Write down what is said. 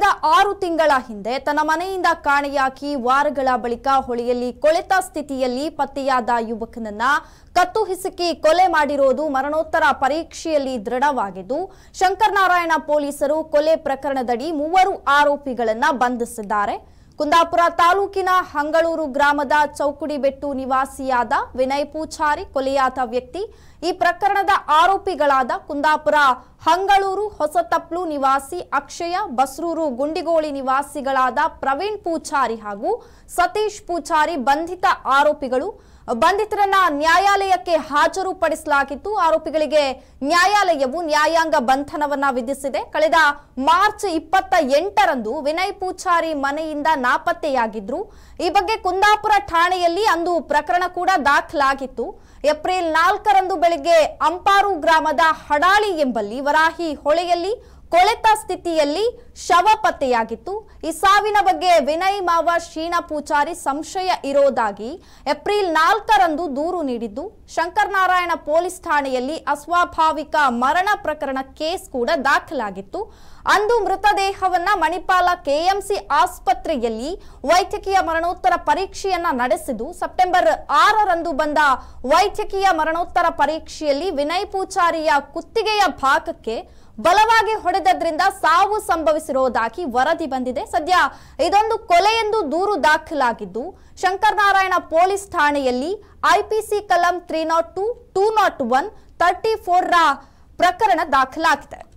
ಕಳೆದ ಆರು ತಿಂಗಳ ಹಿಂದೆ ತನ್ನ ಮನೆಯಿಂದ ಕಾಣೆಯಾಕಿ ವಾರಗಳ ಬಳಿಕ ಹೊಳೆಯಲ್ಲಿ ಕೊಳೆತ ಸ್ಥಿತಿಯಲ್ಲಿ ಪತ್ತೆಯಾದ ಯುವಕನನ್ನ ಕತ್ತು ಹಿಸುಕಿ ಕೊಲೆ ಮಾಡಿರುವುದು ಮರಣೋತ್ತರ ಪರೀಕ್ಷೆಯಲ್ಲಿ ದೃಢವಾಗಿದ್ದು ಶಂಕರನಾರಾಯಣ ಪೊಲೀಸರು ಕೊಲೆ ಪ್ರಕರಣದಡಿ ಮೂವರು ಆರೋಪಿಗಳನ್ನ ಬಂಧಿಸಿದ್ದಾರೆ ಕುಂದಾಪುರ ತಾಲೂಕಿನ ಹಂಗಳೂರು ಗ್ರಾಮದ ಚೌಕುಡಿಬೆಟ್ಟು ನಿವಾಸಿಯಾದ ವಿನಯ್ ಪೂಚಾರಿ ಕೊಲೆಯಾದ ವ್ಯಕ್ತಿ ಈ ಪ್ರಕರಣದ ಆರೋಪಿಗಳಾದ ಕುಂದಾಪುರ ಹಂಗಳೂರು ಹೊಸತಪ್ಲು ನಿವಾಸಿ ಅಕ್ಷಯ ಬಸ್ರೂರು ಗುಂಡಿಗೋಳಿ ನಿವಾಸಿಗಳಾದ ಪ್ರವೀಣ್ ಪೂಚಾರಿ ಹಾಗೂ ಸತೀಶ್ ಪೂಚಾರಿ ಬಂಧಿತ ಆರೋಪಿಗಳು ಬಂಧಿತರನ್ನ ನ್ಯಾಯಾಲಯಕ್ಕೆ ಹಾಜರುಪಡಿಸಲಾಗಿತ್ತು ಆರೋಪಿಗಳಿಗೆ ನ್ಯಾಯಾಲಯವು ನ್ಯಾಯಾಂಗ ಬಂಧನವನ್ನ ವಿಧಿಸಿದೆ ಕಳೆದ ಮಾರ್ಚ್ ಇಪ್ಪತ್ತ ಎಂಟರಂದು ವಿನಯ್ ಪೂಚಾರಿ ಮನೆಯಿಂದ ನಾಪತ್ತೆಯಾಗಿದ್ರು ಈ ಬಗ್ಗೆ ಕುಂದಾಪುರ ಠಾಣೆಯಲ್ಲಿ ಅಂದು ಪ್ರಕರಣ ಕೂಡ ದಾಖಲಾಗಿತ್ತು ಏಪ್ರಿಲ್ ನಾಲ್ಕರಂದು ಬೆಳಿಗ್ಗೆ ಅಂಪಾರು ಗ್ರಾಮದ ಹಡಾಳಿ ಎಂಬಲ್ಲಿ ವರಾಹಿ ಹೊಳೆಯಲ್ಲಿ ಕೊಳೆತ ಸ್ಥಿತಿಯಲ್ಲಿ ಶವ ಪತ್ತೆಯಾಗಿತ್ತು ಈ ಸಾವಿನ ಬಗ್ಗೆ ವಿನಯ್ ಮಾವ ಶೀನಾ ಪೂಜಾರಿ ಸಂಶಯ ಇರೋದಾಗಿ ಏಪ್ರಿಲ್ ನಾಲ್ಕರಂದು ದೂರು ನೀಡಿದ್ದು ಶಂಕರನಾರಾಯಣ ಪೊಲೀಸ್ ಠಾಣೆಯಲ್ಲಿ ಅಸ್ವಾಭಾವಿಕ ಮರಣ ಪ್ರಕರಣ ಕೇಸ್ ಕೂಡ ದಾಖಲಾಗಿತ್ತು ಅಂದು ಮೃತದೇಹವನ್ನ ಮಣಿಪಾಲ ಕೆಎಂಸಿ ಆಸ್ಪತ್ರೆಯಲ್ಲಿ ವೈದ್ಯಕೀಯ ಮರಣೋತ್ತರ ಪರೀಕ್ಷೆಯನ್ನ ನಡೆಸಿದ್ದು ಸೆಪ್ಟೆಂಬರ್ ಆರರಂದು ಬಂದ ವೈದ್ಯಕೀಯ ಮರಣೋತ್ತರ ಪರೀಕ್ಷೆಯಲ್ಲಿ ವಿನಯ್ ಪೂಜಾರಿಯ ಕುತ್ತಿಗೆಯ ಭಾಗಕ್ಕೆ ಬಲವಾಗಿ ಹೊಡೆದ್ರಿಂದ ಸಾವು ಸಂಭವಿಸಿರುವುದಾಗಿ ವರದಿ ಬಂದಿದೆ ಸದ್ಯ ಇದೊಂದು ಕೊಲೆ ಎಂದು ದೂರು ದಾಖಲಾಗಿದ್ದು ಶಂಕರನಾರಾಯಣ ಪೊಲೀಸ್ ಠಾಣೆಯಲ್ಲಿ ಐಪಿಸಿ ಕಲಂ three naught two two naught one four ರ ಪ್ರಕರಣ ದಾಖಲಾಗಿದೆ